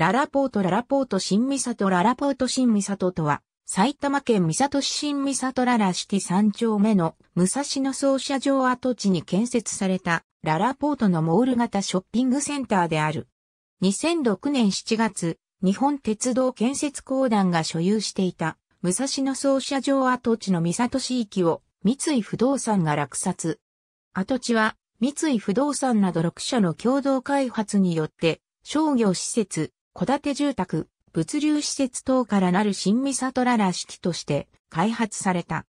ララポートララポート新三里ララポート新三里とは、埼玉県三里市新三里ララシティ三丁目の武蔵野総社場跡地に建設されたララポートのモール型ショッピングセンターである。2006年7月、日本鉄道建設公団が所有していた武蔵野総社場跡地の三里市域を三井不動産が落札。跡地は三井不動産など6社の共同開発によって商業施設、戸建て住宅、物流施設等からなる新三里らら式として開発された。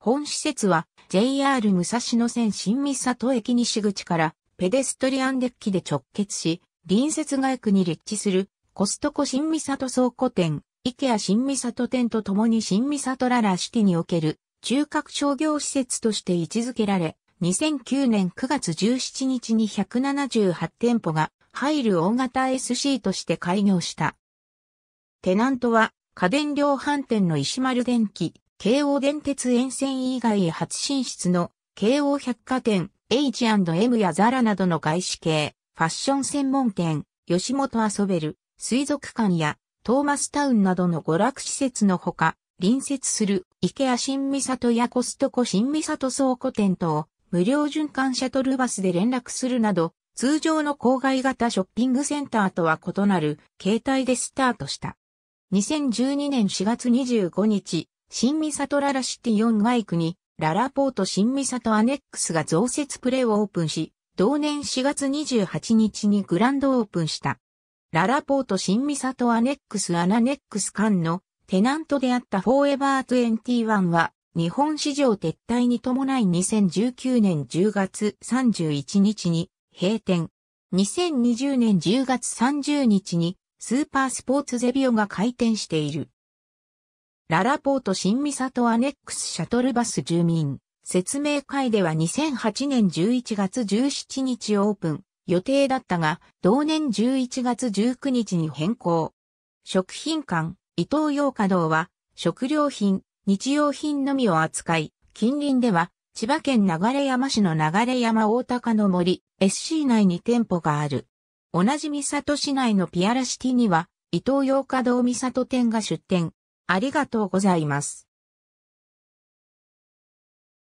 本施設は JR 武蔵野線新三里駅西口からペデストリアンデッキで直結し、隣接外区に立地するコストコ新三里倉庫店、イケア新三里店と共に新三里らら式における中核商業施設として位置づけられ、2009年9月17日に178店舗が入る大型 SC として開業した。テナントは家電量販店の石丸電機、京王電鉄沿線以外へ初進出の京王百貨店、H&M やザラなどの外資系、ファッション専門店、吉本遊べる、水族館やトーマスタウンなどの娯楽施設のほか、隣接する池谷新三里やコストコ新三里倉庫店と無料循環シャトルバスで連絡するなど、通常の郊外型ショッピングセンターとは異なる形態でスタートした。2012年4月25日、新三里ララシティ4イクにララポート新三里アネックスが増設プレイをオープンし、同年4月28日にグランドオープンした。ララポート新三里アネックスアナネックス間のテナントであったフォーエバー21は日本市場撤退に伴い2019年10月31日に閉店。2020年10月30日にスーパースポーツゼビオが開店している。ララポート新三里アネックスシャトルバス住民。説明会では2008年11月17日オープン予定だったが、同年11月19日に変更。食品館、伊東洋華堂は食料品、日用品のみを扱い、近隣では千葉県流山市の流山大高の森 SC 内に店舗がある。同じ三郷市内のピアラシティには、伊東洋華堂三郷店が出店。ありがとうございます。